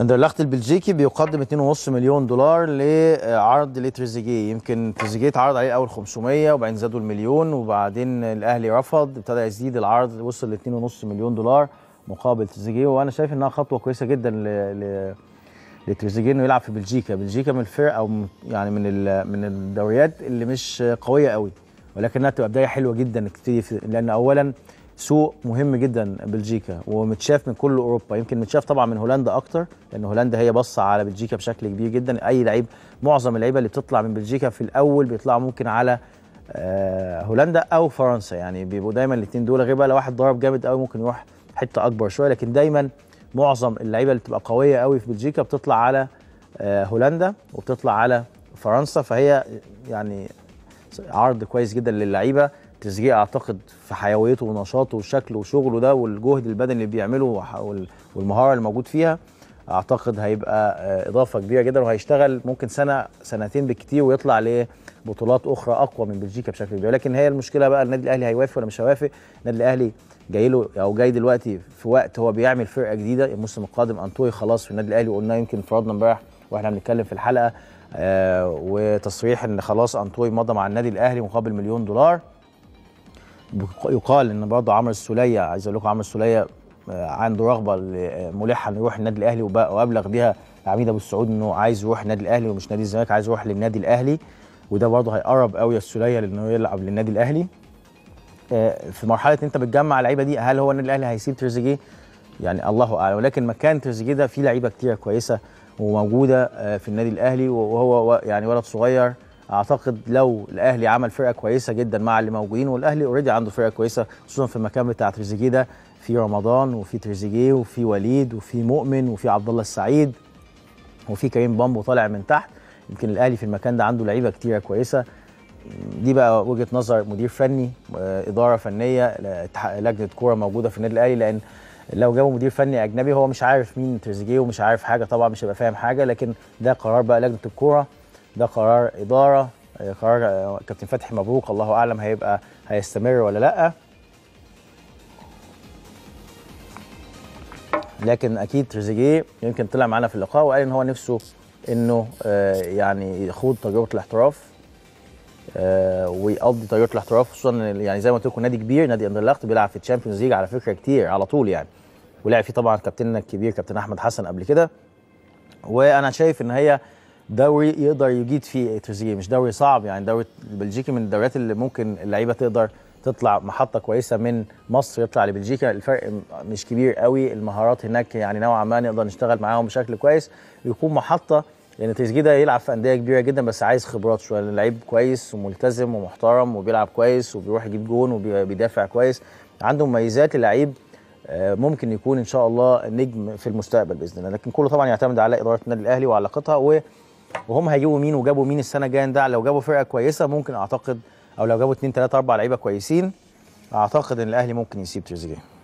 اندرلخت البلجيكي بيقدم 2.5 مليون دولار لعرض لتريزيجيه يمكن تريزيجيه اتعرض عليه الاول 500 وبعدين زادوا المليون وبعدين الاهلي رفض ابتدى يزيد العرض وصل ل 2.5 مليون دولار مقابل تريزيجيه وانا شايف انها خطوه كويسه جدا ل... ل... لتريزيجيه انه يلعب في بلجيكا بلجيكا من الفرق او يعني من ال... من الدوريات اللي مش قويه قوي ولكنها تبقى بدايه حلوه جدا انك تبتدي لان اولا سوق مهم جدا بلجيكا ومتشاف من كل اوروبا يمكن متشاف طبعا من هولندا اكتر لان هولندا هي باصه على بلجيكا بشكل كبير جدا اي لعيب معظم اللعيبه اللي بتطلع من بلجيكا في الاول بيطلعوا ممكن على آه، هولندا او فرنسا يعني بيبقوا دايما الاثنين دول غير بقى لو واحد ضرب جامد قوي ممكن يروح حته اكبر شويه لكن دايما معظم اللعيبه اللي بتبقى قويه قوي في بلجيكا بتطلع على آه، هولندا وبتطلع على فرنسا فهي يعني عرض كويس جدا للعيبه تسجيل اعتقد في حيويته ونشاطه وشكله وشغله ده والجهد البدني اللي بيعمله والمهاره اللي موجود فيها اعتقد هيبقى آه، اضافه كبيره جدا وهيشتغل ممكن سنه سنتين بالكتير ويطلع لبطولات اخرى اقوى من بلجيكا بشكل كبير لكن هي المشكله بقى النادي الاهلي هيوافق ولا مش هيوافق النادي الاهلي جاي له او جاي دلوقتي في وقت هو بيعمل فرقه جديده الموسم القادم انطوي خلاص في النادي الاهلي وقلنا يمكن فرضنا امبارح واحنا بنتكلم في الحلقه آه وتصريح ان خلاص انطوي مضى مع النادي الاهلي مقابل مليون دولار يقال ان برضو عمرو السوليه عايز اقول لكم عمرو السوليه آه، عنده رغبه آه، ملحه انه يروح النادي الاهلي وابلغ بيها عميد ابو السعود انه عايز يروح النادي الاهلي ومش نادي الزمالك عايز يروح للنادي الاهلي وده برضه هيقرب قوي السوليه لانه يلعب للنادي الاهلي آه، في مرحله انت بتجمع اللعيبه دي هل هو النادي الاهلي هيسيب تريزيجيه يعني الله اعلم ولكن مكان تريزيجيه ده فيه لعيبه كتير كويسه وموجوده في النادي الاهلي وهو يعني ولد صغير اعتقد لو الاهلي عمل فرقه كويسه جدا مع اللي موجودين والاهلي اوريدي عنده فرقه كويسه خصوصا في المكان بتاع تريزيجيه ده في رمضان وفي تريزيجيه وفي وليد وفي مؤمن وفي عبد الله السعيد وفي كريم بامبو طالع من تحت يمكن الاهلي في المكان ده عنده لعيبه كتيره كويسه دي بقى وجهه نظر مدير فني آه، اداره فنيه لجنه كوره موجوده في النادي الاهلي لان لو جابوا مدير فني اجنبي هو مش عارف مين تريزيجيه ومش عارف حاجه طبعا مش هيبقى فاهم حاجه لكن ده قرار بقى لجنه الكوره ده قرار اداره آه، قرار آه، كابتن فتحي مبروك الله اعلم هيبقى هيستمر ولا لا لكن اكيد تريزيجيه يمكن طلع معانا في اللقاء وقال ان هو نفسه انه آه، يعني يخوض تجربه الاحتراف ويقضي تجربه الاحتراف خصوصا يعني زي ما قلت لكم نادي كبير نادي اندرلخت بيلعب في الشامبيونز ليج على فكره كتير على طول يعني ولعب فيه طبعا كابتننا الكبير كابتن احمد حسن قبل كده وانا شايف ان هي دوري يقدر يجيد فيه تريزيجيه مش دوري صعب يعني الدوري البلجيكي من الدوريات اللي ممكن اللعيبه تقدر تطلع محطه كويسه من مصر يطلع لبلجيكا الفرق مش كبير قوي المهارات هناك يعني نوعا ما نقدر نشتغل معاهم بشكل كويس ويكون محطه لان يعني تريزيجيه ده يلعب في انديه كبيره جدا بس عايز خبرات شويه لعيب كويس وملتزم ومحترم وبيلعب كويس وبيروح يجيب جون وبيدافع كويس عنده مميزات لعيب آه، ممكن يكون ان شاء الله نجم في المستقبل باذن الله لكن كله طبعا يعتمد على اداره النادي الاهلي وعلاقتها و وهم هيجيبوا مين وجابوا مين السنه الجايه ده لو جابوا فرقه كويسه ممكن اعتقد او لو جابوا 2 3 4 لعيبه كويسين اعتقد ان الاهلي ممكن يسيب تريزيجيه